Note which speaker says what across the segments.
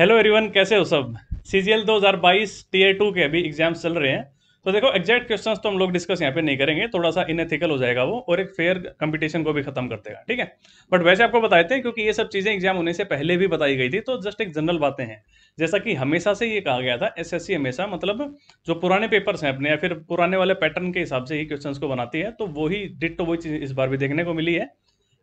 Speaker 1: Hello everyone कैसे हो सब सी जी एल दो हज़ार बाईस टीयर टू के अभी एग्जाम्स चल रहे हैं तो देखो एग्जैक्ट क्वेश्चंस तो हम लोग डिस्कस यहाँ पे नहीं करेंगे थोड़ा सा इनएथिकल हो जाएगा वो और एक फेयर कंपटीशन को भी खत्म कर देगा ठीक है बट वैसे आपको बताए हैं क्योंकि ये सब चीज़ें एग्जाम होने से पहले भी बताई गई थी तो जस्ट एक जनरल बातें हैं जैसा कि हमेशा से ये कहा गया था एस हमेशा मतलब जो पुराने पेपर्स हैं अपने या फिर पुराने वाले पैटर्न के हिसाब से ही क्वेश्चन को बनाती है तो वही डिट तो वही चीज़ इस बार भी देखने को मिली है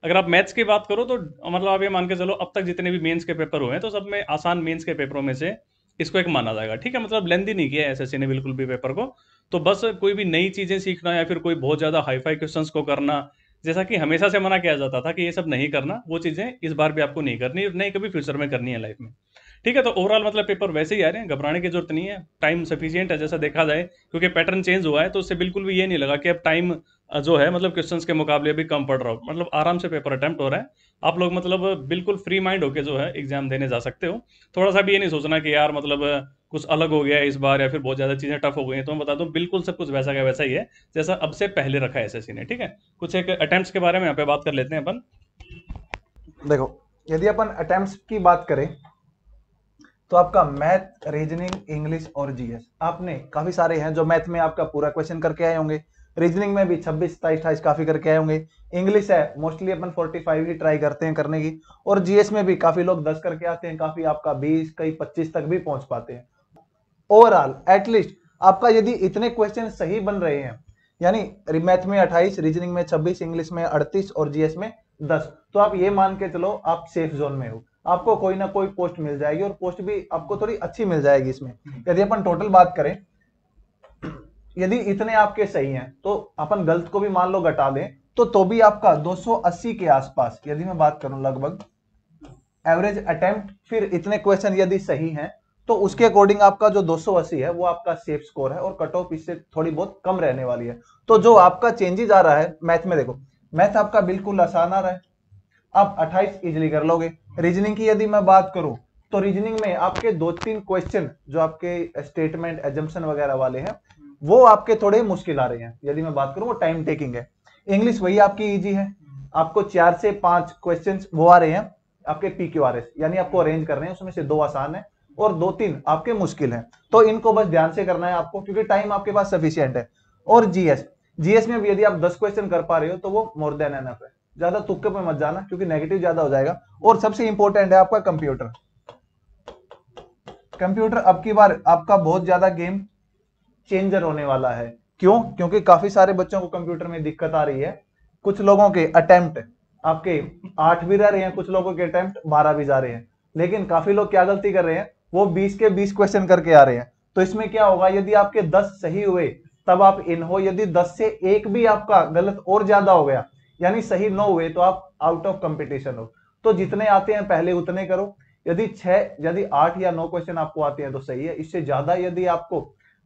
Speaker 1: अगर आप मैथ्स की बात करो तो मतलब आप ये मान के चलो अब तक जितने भी मेंस के पेपर हुए हैं तो सब में आसान मेंस के पेपरों में से इसको एक माना जाएगा ठीक है मतलब लेंदी नहीं किया एस ने बिल्कुल भी पेपर को तो बस कोई भी नई चीज़ें सीखना या फिर कोई बहुत ज़्यादा हाईफाई क्वेश्चन को करना जैसा कि हमेशा से मना किया जाता था कि ये सब नहीं करना वो चीज़ें इस बार भी आपको नहीं करनी और नहीं कभी फ्यूचर में करनी है लाइफ में ठीक है तो ओवरऑल मतलब पेपर वैसे ही आ रहे हैं घबराने की जरूरत नहीं है टाइम सफिशियंट है जैसा देखा जाए क्योंकि पैटर्न चेंज हुआ है तो उससे बिल्कुल भी ये नहीं लगा कि अब टाइम जो है मतलब क्वेश्चंस के मुकाबले भी कम पड़ रहा हो मतलब आराम से पेपर अटैम्प्ट हो रहा है आप लोग मतलब बिल्कुल फ्री माइंड होके जो है एग्जाम देने जा सकते हो थोड़ा सा भी ये नहीं सोचना कि यार मतलब कुछ अलग हो गया है इस बार या फिर बहुत ज़्यादा चीज़ें टफ हो गई हैं तो मैं बता दूँ बिल्कुल सब कुछ वैसा का वैसा ही है जैसा अब से पहले रखा है एस ने ठीक है कुछ एक अटैम्प्ट के बारे में यहाँ पे बात कर लेते
Speaker 2: हैं अपन देखो यदि अपन अटैम्प्ट की बात करें तो आपका मैथ रीजनिंग इंग्लिश और जीएस आपने काफ़ी सारे हैं जो मैथ में आपका पूरा क्वेश्चन करके आए होंगे रीजनिंग में भी छब्बीस सताईस अठाईस काफी करके आए होंगे इंग्लिश है मोस्टली अपन 45 ही ट्राई करते हैं करने की और जीएस में भी काफी लोग 10 करके आते हैं काफी आपका 20 कई 25 तक भी पहुंच पाते हैं ओवरऑल एटलीस्ट आपका यदि इतने क्वेश्चन सही बन रहे हैं यानी मैथ में अट्ठाईस रीजनिंग में छब्बीस इंग्लिश में अड़तीस और जीएस में दस तो आप ये मान के चलो आप सेफ जोन में हो आपको कोई ना कोई पोस्ट मिल जाएगी और पोस्ट भी आपको थोड़ी अच्छी मिल जाएगी इसमें हम्म। यदि अपन टोटल बात करें यदि इतने आपके सही हैं तो अपन गलत को भी मान लो घटा दें तो तो भी आपका 280 के आसपास यदि मैं बात करूं लगभग एवरेज अटेम्प्ट फिर इतने क्वेश्चन यदि सही हैं तो उसके अकॉर्डिंग आपका जो 280 है वो आपका सेफ स्कोर है और कट ऑफ इससे थोड़ी बहुत कम रहने वाली है तो जो आपका चेंजेज आ रहा है मैथ में देखो मैथ आपका बिल्कुल आसान आ रहा है आप अट्ठाईस इजिली कर लोगे रीजनिंग की यदि मैं बात करूं तो रीजनिंग में आपके दो तीन क्वेश्चन जो आपके स्टेटमेंट एजम्पन वगैरह वाले हैं वो आपके थोड़े मुश्किल आ रहे हैं यदि मैं बात करूं वो टाइम टेकिंग है इंग्लिश वही आपकी इजी है आपको चार से पांच क्वेश्चन वो आ रहे हैं आपके पी क्यू आर एस यानी आपको अरेंज कर रहे हैं उसमें से दो आसान है और दो तीन आपके मुश्किल है तो इनको बस ध्यान से करना है आपको क्योंकि टाइम आपके पास सफिशियंट है और जीएस जीएस में यदि आप दस क्वेश्चन कर पा रहे हो तो वो मोर देन एनफ है ज्यादा तुक्के पे मत जाना क्योंकि नेगेटिव ज्यादा हो जाएगा और सबसे इंपॉर्टेंट है आपका कंप्यूटर कंप्यूटर अब की बार आपका बहुत ज्यादा गेम चेंजर होने वाला है क्यों क्योंकि काफी सारे बच्चों को कंप्यूटर में दिक्कत आ रही है कुछ लोगों के अटेम्प्ट आपके आठ भी रह रहे हैं कुछ लोगों के अटेम्प्ट बारह भी जा रहे हैं लेकिन काफी लोग क्या गलती कर रहे हैं वो बीस के बीस क्वेश्चन करके आ रहे हैं तो इसमें क्या होगा यदि आपके दस सही हुए तब आप इन हो यदि दस से एक भी आपका गलत और ज्यादा हो गया यानी सही न हुए तो आप आउट ऑफ कंपटीशन हो तो जितने आते हैं पहले उतने करो यदि छह यदि आठ या नौ क्वेश्चन आपको आते हैं तो सही है इससे ज्यादा यदि आपको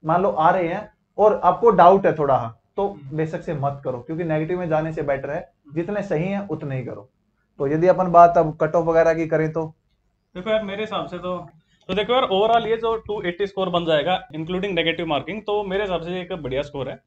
Speaker 2: मान लो आ रहे हैं और आपको डाउट है थोड़ा तो हम्म। बेशक से मत करो क्योंकि नेगेटिव में जाने से बेटर है हम्म। जितने सही है उतने ही करो तो यदि अपन बात अब कट ऑफ वगैरह की करें तो
Speaker 1: देखो यार मेरे हिसाब से तो तो देखो यार ओवरऑल ये जो 280 स्कोर बन जाएगा इंक्लूडिंग नेगेटिव मार्किंग तो मेरे हिसाब से एक बढ़िया स्कोर है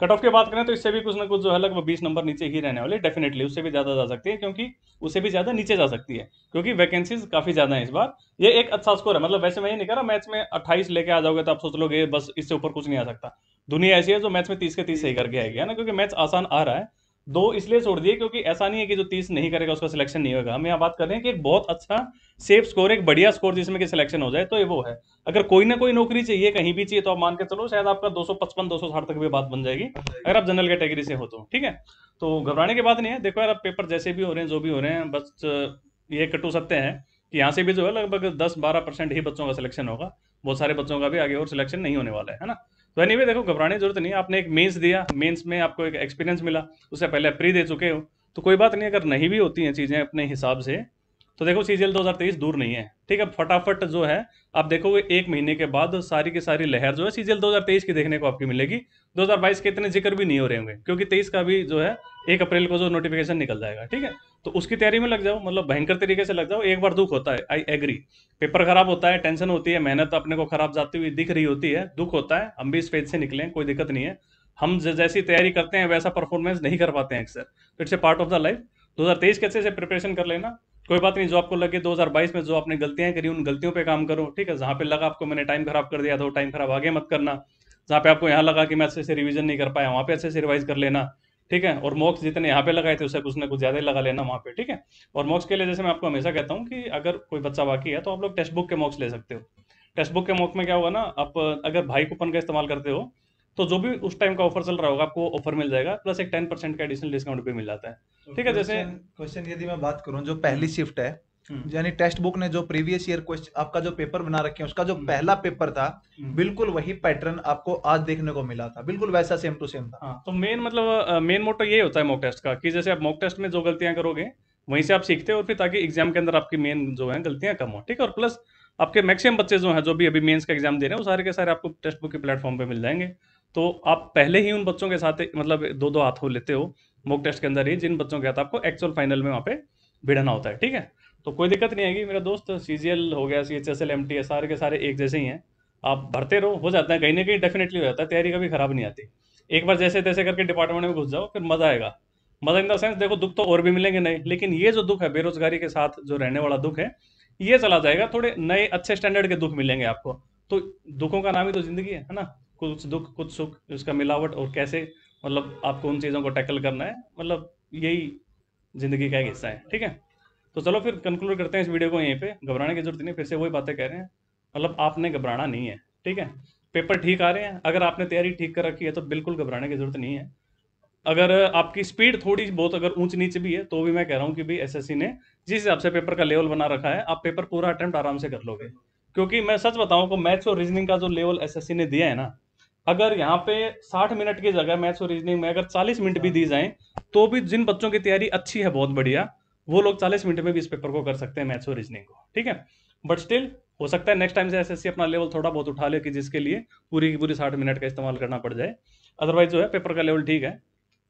Speaker 1: कट ऑफ की बात करें तो इससे भी कुछ ना कुछ जो है लगभग बीस नंबर नीचे ही रहने वाले डेफिनेटली उससे भी ज़्यादा जा सकती है क्योंकि उससे भी ज़्यादा नीचे जा सकती है क्योंकि वैकेंसीज काफ़ी ज़्यादा है इस बार ये एक अच्छा स्कोर है मतलब वैसे मैं ये नहीं कह रहा मैच में अट्ठाईस लेके आ जाओगे तो आप सोच लोगे बस इससे ऊपर कुछ नहीं आ सकता दुनिया ऐसी है जो मैच में तीस के तीस सही करके आएगी है ना क्योंकि मैच आसान आ रहा है दो इसलिए छोड़ दिए क्योंकि ऐसा नहीं है कि जो तीस नहीं करेगा उसका सिलेक्शन नहीं होगा हम यहाँ बात कर रहे हैं कि एक बहुत अच्छा सेफ स्कोर एक बढ़िया स्कोर जिसमें कि सिलेक्शन हो जाए तो ये वो है अगर कोई ना कोई नौकरी चाहिए कहीं भी चाहिए तो आप मान के चलो शायद आपका दो सौ तक भी बात बन जाएगी अगर आप जनरल कैटेगरी से हो तो ठीक है तो घबराने की बात नहीं है देखो यार आप पेपर जैसे भी हो रहे हैं जो भी हो रहे हैं बस ये कटू सत्य है कि यहाँ से भी जो है लगभग दस बारह परसेंट ही बच्चों का सिलेक्शन होगा बहुत सारे बच्चों का भी आगे और सिलेक्शन नहीं होने वाला है ना तो एनी देखो घबराने की जरूरत नहीं आपने एक मेंस दिया मेंस में आपको एक एक्सपीरियंस मिला उससे पहले प्री दे चुके हो तो कोई बात नहीं अगर नहीं भी होती हैं चीज़ें अपने हिसाब से तो देखो सी 2023 दो हज़ार तेईस दूर नहीं है ठीक है फटाफट जो है आप देखोगे एक महीने के बाद सारी की सारी लहर जो है सी 2023 दो हज़ार तेईस की देखने को आपकी मिलेगी दो हज़ार बाईस के इतने जिक्र भी नहीं हो रहे होंगे क्योंकि तेईस का भी जो है एक अप्रैल को जो नोटिफिकेशन निकल जाएगा ठीक है तो उसकी तैयारी में लग जाओ मतलब भयंकर तरीके से लग जाओ एक बार दुख होता है आई एग्री पेपर खराब होता है टेंशन होती है मेहनत अपने को खराब जाती हुई दिख रही होती है दुख होता है हम भी इस पेज से निकले कोई दिक्कत नहीं है हम जैसी तैयारी करते हैं वैसा परफॉर्मेंस नहीं कर पाते हैं अक्सर तो it's a part of the life 2023 कैसे से प्रिपरेशन कर लेना कोई बात नहीं जो आपको लगे 2022 में जो आपने गलतियां करी उन गलतियों पे काम करो ठीक है जहाँ पे लगा आपको मैंने टाइम खराब कर दिया था वो टाइम खराब आगे मत करना जहाँ पे आपको यहाँ लगा कि मैं अच्छे से रिविजन नहीं कर पाया वहाँ पे अच्छे से रिवाइज कर लेना ठीक है और मॉक्स जितने यहाँ पे लगाए थे उससे कुछ ना कुछ ज्यादा ही लगा लेना वहाँ पे ठीक है और मॉक्स के लिए जैसे मैं आपको हमेशा कहता हूँ कि अगर कोई बच्चा बाकी है तो आप लोग टेक्स्ट बुक के मॉक्स ले सकते हो टेक्स्ट बुक के मॉक में क्या होगा ना आप अगर भाई कूपन का इस्तेमाल करते हो तो जो भी उस टाइम का ऑफर चल रहा होगा आपको ऑफर मिल जाएगा प्लस एक टेन परसेंट का एडिशनल डिस्काउंट भी मिल जाता है ठीक है जैसे
Speaker 2: क्वेश्चन यदि मैं बात करूँ जो पहली शिफ्ट है हम्म। यानी टेस्ट बुक ने जो प्रीवियस ईयर क्वेश्चन आपका जो पेपर बना रखे उसका जो हम्म। पहला पेपर था हम्म। बिल्कुल वही पैटर्न आपको आज देखने को मिला था बिल्कुल वैसा सेम टू सेम था हाँ,
Speaker 1: तो मेन मतलब मेन मोटो ये होता है मॉक टेस्ट का कि जैसे आप मॉक टेस्ट में जो गलतियां करोगे वहीं से आप सीखते हो और फिर ताकि एग्जाम के अंदर आपकी मेन जो है गलतियां कम हो ठीक है और प्लस आपके मैक्सिमम बच्चे जो हैं जो भी अभी मेंस का एग्जाम दे रहे हैं वो सारे के सारे आपको टेस्ट बुक के प्लेटफॉर्म पे मिल जाएंगे तो आप पहले ही उन बच्चों के साथ मतलब दो दो हाथ हो लेते हो मॉक टेस्ट के अंदर ही जिन बच्चों के साथ आपको एक्चुअल फाइनल में वहाँ पे भिड़ना होता है ठीक है तो कोई दिक्कत नहीं आएगी मेरा दोस्त सी हो गया C H S L M T S R के सारे एक जैसे ही हैं आप भरते रहो हो जाता है कहीं ना कहीं डेफिनेटली हो जाता है तैयारी कभी खराब नहीं आती एक बार जैसे तैसे करके डिपार्टमेंट में घुस जाओ फिर मजा आएगा मजा इन द सेंस देखो दुख तो और भी मिलेंगे नहीं लेकिन ये जो दुख है बेरोजगारी के साथ जो रहने वाला दुख है ये चला जाएगा थोड़े नए अच्छे स्टैंडर्ड के दुख मिलेंगे आपको तो दुखों का नाम ही तो जिंदगी है ना कुछ दुख कुछ सुख उसका मिलावट और कैसे मतलब आपको उन चीज़ों को टैकल करना है मतलब यही ज़िंदगी का एक हिस्सा है ठीक है तो चलो फिर कंक्लूड करते हैं इस वीडियो को यहीं पे घबराने की जरूरत नहीं फिर से वही बातें कह रहे हैं मतलब आपने घबराना नहीं है ठीक है पेपर ठीक आ रहे हैं अगर आपने तैयारी ठीक कर रखी है तो बिल्कुल घबराने की जरूरत नहीं है अगर आपकी स्पीड थोड़ी बहुत अगर ऊंच नीचे भी है तो भी मैं कह रहा हूँ कि भाई एस ने जिस हिसाब से पेपर का लेवल बना रखा है आप पेपर पूरा अटेम्प्ट आराम से कर लोगे क्योंकि मैं सच बताऊँ को मैथ्स और रीजनिंग का जो लेवल एस ने दिया है ना अगर यहाँ पे 60 मिनट की जगह मैथ्स और रीजनिंग में अगर 40 मिनट भी दी जाए तो भी जिन बच्चों की तैयारी अच्छी है बहुत बढ़िया वो लोग 40 मिनट में भी इस पेपर को कर सकते हैं मैथ्स और रीजनिंग को ठीक है बट स्टिल हो सकता है नेक्स्ट टाइम से एसएससी अपना लेवल थोड़ा बहुत उठा ले कि जिसके लिए पूरी की पूरी साठ मिनट का इस्तेमाल करना पड़ जाए अदरवाइज जो है पेपर का लेवल ठीक है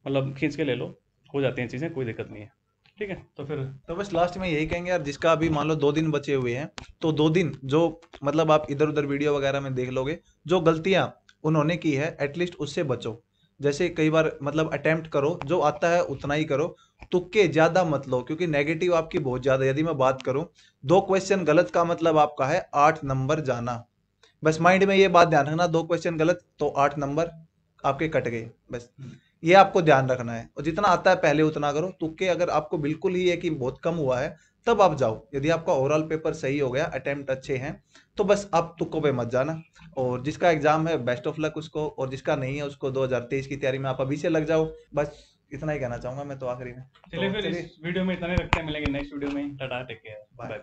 Speaker 1: मतलब खींच के ले लो हो जाती हैं चीज़ें कोई दिक्कत नहीं है
Speaker 2: ठीक है तो फिर तो बस लास्ट में यही कहेंगे यार जिसका अभी मान लो दो दिन बचे हुए हैं तो दो दिन जो मतलब आप इधर उधर वीडियो वगैरह में देख लोगे जो गलतियाँ उन्होंने की है एटलीस्ट उससे बचो जैसे कई बार मतलब अटेम्प्ट करो जो आता है उतना ही करो तुक्के ज्यादा मत लो क्योंकि नेगेटिव आपकी बहुत ज्यादा यदि मैं बात करूं दो क्वेश्चन गलत का मतलब आपका है आठ नंबर जाना बस माइंड में ये बात ध्यान रखना दो क्वेश्चन गलत तो आठ नंबर आपके कट गए बस ये आपको ध्यान रखना है और जितना आता है पहले उतना करो तुक्के अगर आपको बिल्कुल ही है कि बहुत कम हुआ है तब आप जाओ यदि आपका ओवरऑल पेपर सही हो गया अटेम्प्ट अच्छे हैं तो बस आप तुक्को पे मत जाना और जिसका एग्जाम है बेस्ट ऑफ लक उसको और जिसका नहीं है उसको 2023 की तैयारी में आप अभी से लग जाओ बस इतना ही कहना चाहूंगा मैं तो आखिरी में चलिए तो, फिर इस
Speaker 1: वीडियो में इतना ही रखते हैं मिलेंगे नेक्स्ट वीडियो में tata take care bye bye